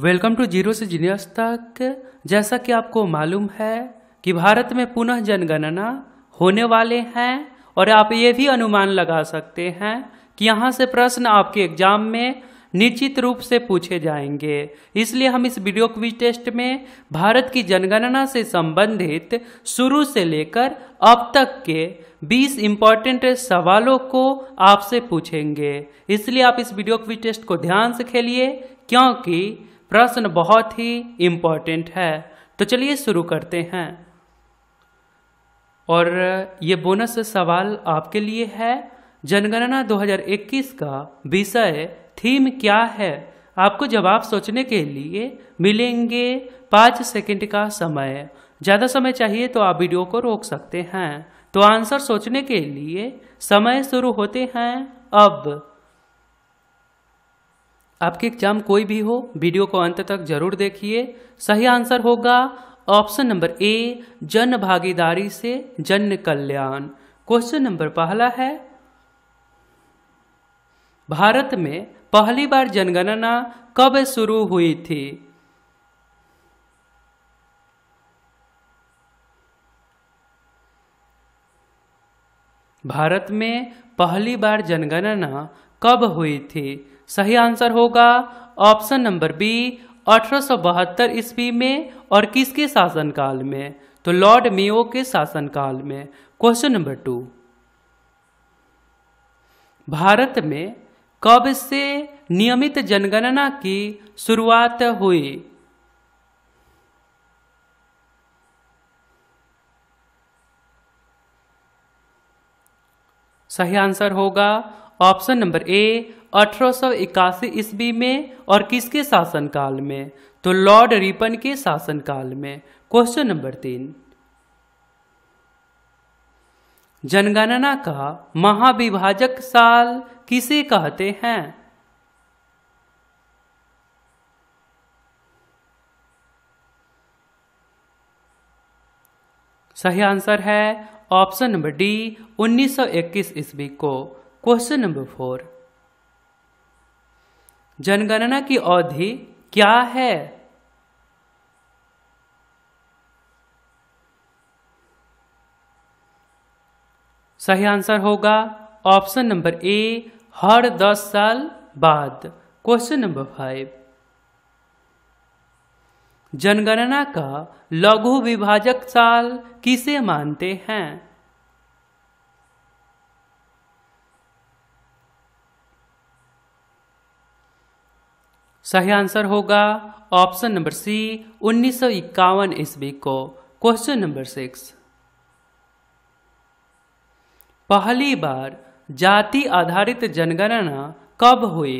welcome to zero से genius तक जैसा कि आपको मालूम है कि भारत में पुनः जनगणना होने वाले हैं और आप ये भी अनुमान लगा सकते हैं कि यहाँ से प्रश्न आपके एग्जाम में निश्चित रूप से पूछे जाएंगे इसलिए हम इस वीडियो क्विज टेस्ट में भारत की जनगणना से संबंधित शुरू से लेकर अब तक के 20 इम्पॉर्टेंट सवालों को आपसे पूछेंगे इसलिए आप इस वीडियो क्विज टेस्ट को ध्यान से खेलिए क्योंकि प्रश्न बहुत ही इम्पॉर्टेंट है तो चलिए शुरू करते हैं और ये बोनस सवाल आपके लिए है जनगणना 2021 का विषय थीम क्या है आपको जवाब सोचने के लिए मिलेंगे पाँच सेकंड का समय ज़्यादा समय चाहिए तो आप वीडियो को रोक सकते हैं तो आंसर सोचने के लिए समय शुरू होते हैं अब आपके एग्जाम कोई भी हो वीडियो को अंत तक जरूर देखिए सही आंसर होगा ऑप्शन नंबर ए जन भागीदारी से जन कल्याण क्वेश्चन नंबर पहला है भारत में पहली बार जनगणना कब शुरू हुई थी भारत में पहली बार जनगणना कब हुई थी सही आंसर होगा ऑप्शन नंबर बी अठारह ईस्वी में और किसके शासनकाल में तो लॉर्ड मियो के शासनकाल में क्वेश्चन नंबर टू भारत में कब से नियमित जनगणना की शुरुआत हुई सही आंसर होगा ऑप्शन नंबर ए अठारह ईस्वी में और किसके शासनकाल में तो लॉर्ड रिपन के शासनकाल में क्वेश्चन नंबर तीन जनगणना का महाविभाजक साल किसे कहते हैं सही आंसर है ऑप्शन नंबर डी 1921 ईस्वी को क्वेश्चन नंबर फोर जनगणना की अवधि क्या है सही आंसर होगा ऑप्शन नंबर ए हर दस साल बाद क्वेश्चन नंबर फाइव जनगणना का लघु विभाजक साल किसे मानते हैं सही आंसर होगा ऑप्शन नंबर सी उन्नीस सौ इक्यावन ईस्वी को क्वेश्चन नंबर सिक्स पहली बार जाति आधारित जनगणना कब हुई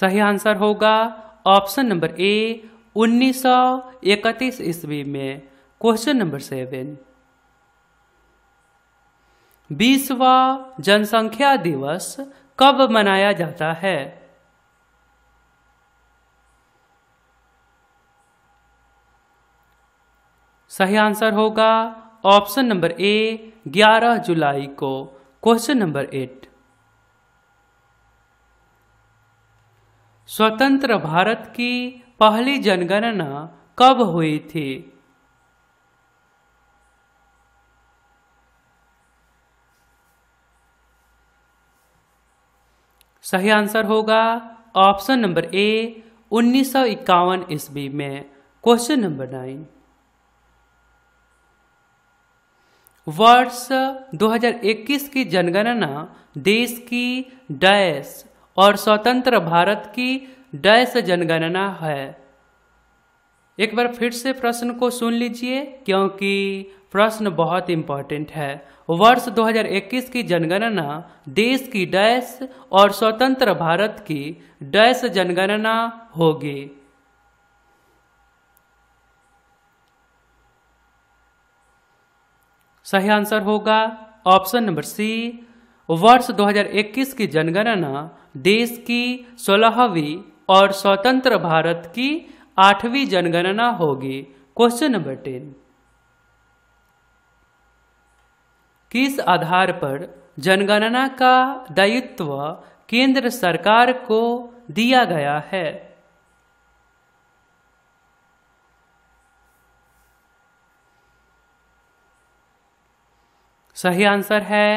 सही आंसर होगा ऑप्शन नंबर ए उन्नीस सौ इकतीस ईस्वी में क्वेश्चन नंबर सेवन बीसवा जनसंख्या दिवस कब मनाया जाता है सही आंसर होगा ऑप्शन नंबर ए 11 जुलाई को क्वेश्चन नंबर एट स्वतंत्र भारत की पहली जनगणना कब हुई थी सही आंसर होगा ऑप्शन नंबर ए उन्नीस सौ इक्यावन ईस्वी में क्वेश्चन नंबर नाइन वर्ष 2021 की जनगणना देश की डैश और स्वतंत्र भारत की डैश जनगणना है एक बार फिर से प्रश्न को सुन लीजिए क्योंकि प्रश्न बहुत इंपॉर्टेंट है वर्ष 2021 की जनगणना देश की डैश और स्वतंत्र भारत की डैश जनगणना होगी सही आंसर होगा ऑप्शन नंबर सी वर्ष 2021 की जनगणना देश की सोलहवीं और स्वतंत्र भारत की आठवीं जनगणना होगी क्वेश्चन नंबर टेन किस आधार पर जनगणना का दायित्व केंद्र सरकार को दिया गया है सही आंसर है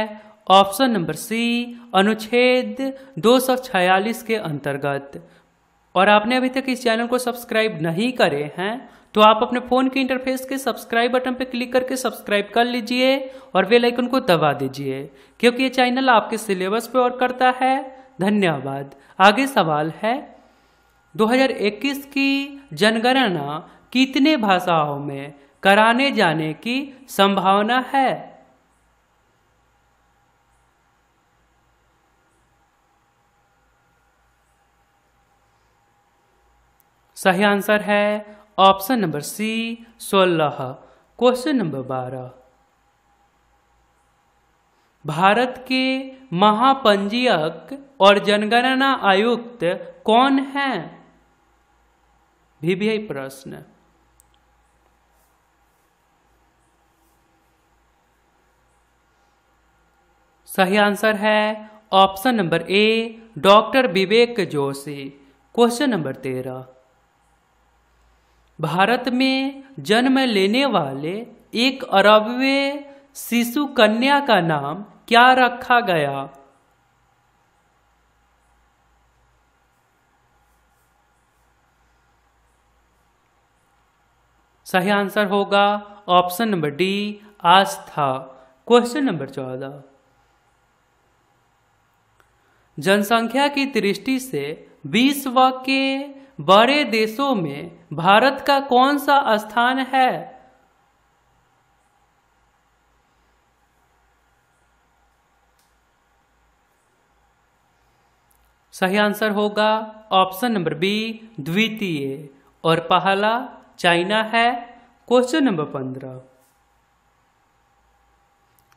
ऑप्शन नंबर सी अनुच्छेद 246 के अंतर्गत और आपने अभी तक इस चैनल को सब्सक्राइब नहीं करे हैं तो आप अपने फ़ोन के इंटरफेस के सब्सक्राइब बटन पर क्लिक करके सब्सक्राइब कर लीजिए और वे लाइकन को दबा दीजिए क्योंकि ये चैनल आपके सिलेबस पे और करता है धन्यवाद आगे सवाल है 2021 की जनगणना कितने भाषाओं में कराने जाने की संभावना है सही आंसर है ऑप्शन नंबर सी सोलह क्वेश्चन नंबर बारह भारत के महापंजीयक और जनगणना आयुक्त कौन है भी, भी प्रश्न सही आंसर है option number A doctor Vivek Joshi question number तेरह भारत में जन्म लेने वाले एक अरबवे शिशु कन्या का नाम क्या रखा गया सही आंसर होगा option number D Aastha question number चौदह जनसंख्या की दृष्टि से विश्व के बड़े देशों में भारत का कौन सा स्थान है सही आंसर होगा ऑप्शन नंबर बी द्वितीय और पहला चाइना है क्वेश्चन नंबर पंद्रह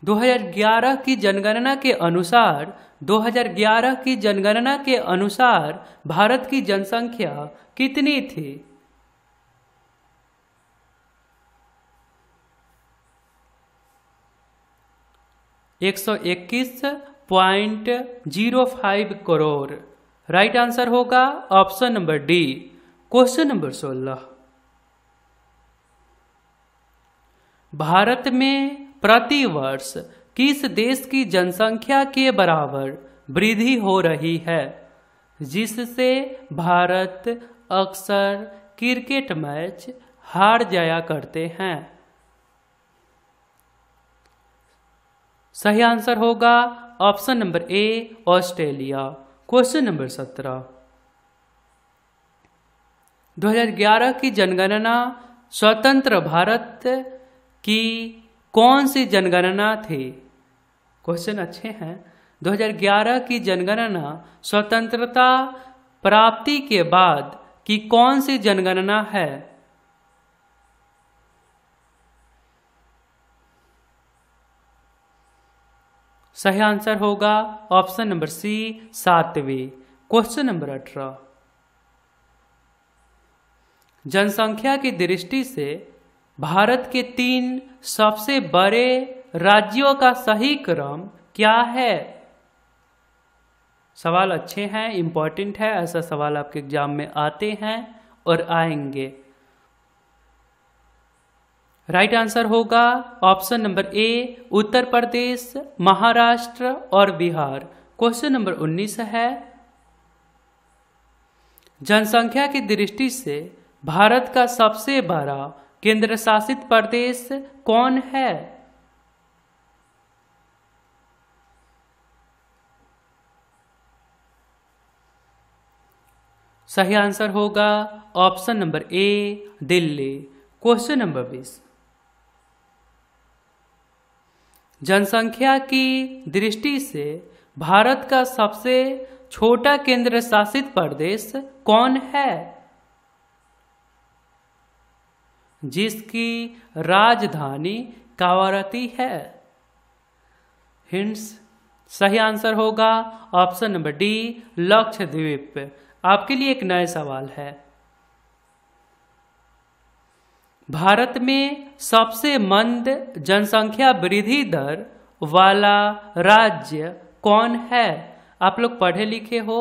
2011 की जनगणना के अनुसार 2011 की जनगणना के अनुसार भारत की जनसंख्या कितनी थी एक सौ इक्कीस point zero five crore right answer होगा option number D question number सोलह भारत में प्रतिवर्ष किस देश की जनसंख्या के बराबर वृद्धि हो रही है जिससे भारत अक्सर क्रिकेट मैच हार जाया करते हैं सही आंसर होगा option number A Australia question number सत्रह 2011 की जनगणना स्वतंत्र भारत की कौन सी जनगणना थी क्वेश्चन अच्छे हैं 2011 की जनगणना स्वतंत्रता प्राप्ति के बाद की कौन सी जनगणना है सही आंसर होगा ऑप्शन नंबर सी सातवी क्वेश्चन नंबर अठारह जनसंख्या की दृष्टि से भारत के तीन सबसे बड़े राज्यों का सही क्रम क्या है सवाल अच्छे हैं इम्पॉर्टेंट है ऐसा सवाल आपके एग्जाम में आते हैं और आएंगे राइट right आंसर होगा option number A Uttar Pradesh Maharashtra और बिहार क्वेश्चन नंबर 19 है जनसंख्या की दृष्टि से भारत का सबसे बड़ा केंद्र शासित प्रदेश कौन है सही आंसर होगा option number A Delhi question number बीस जनसंख्या की दृष्टि से भारत का सबसे छोटा केंद्र शासित प्रदेश कौन है जिसकी राजधानी कावारती है हिंट्स सही आंसर होगा ऑप्शन नंबर डी लक्षद्वीप आपके लिए एक नया सवाल है भारत में सबसे मंद जनसंख्या वृद्धि दर वाला राज्य कौन है आप लोग पढ़े लिखे हो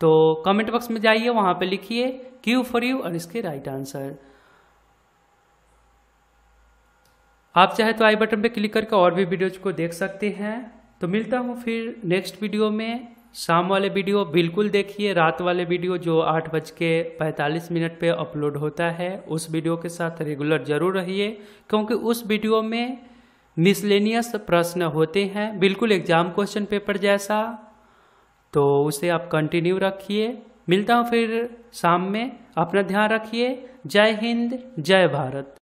तो कमेंट बॉक्स में जाइए वहां पे लिखिए क्यू फॉर यू और इसके राइट आंसर आप चाहे तो आई बटन पे क्लिक करके और भी वीडियोज को देख सकते हैं तो मिलता हूँ फिर नेक्स्ट वीडियो में शाम वाले वीडियो बिल्कुल देखिए रात वाले वीडियो जो आठ बज के पैंतालीस मिनट पर अपलोड होता है उस वीडियो के साथ रेगुलर जरूर रहिए क्योंकि उस वीडियो में मिसलेनियस प्रश्न होते हैं बिल्कुल एग्जाम क्वेश्चन पेपर जैसा तो उसे आप कंटिन्यू रखिए मिलता हूँ फिर शाम में अपना ध्यान रखिए जय हिंद जय भारत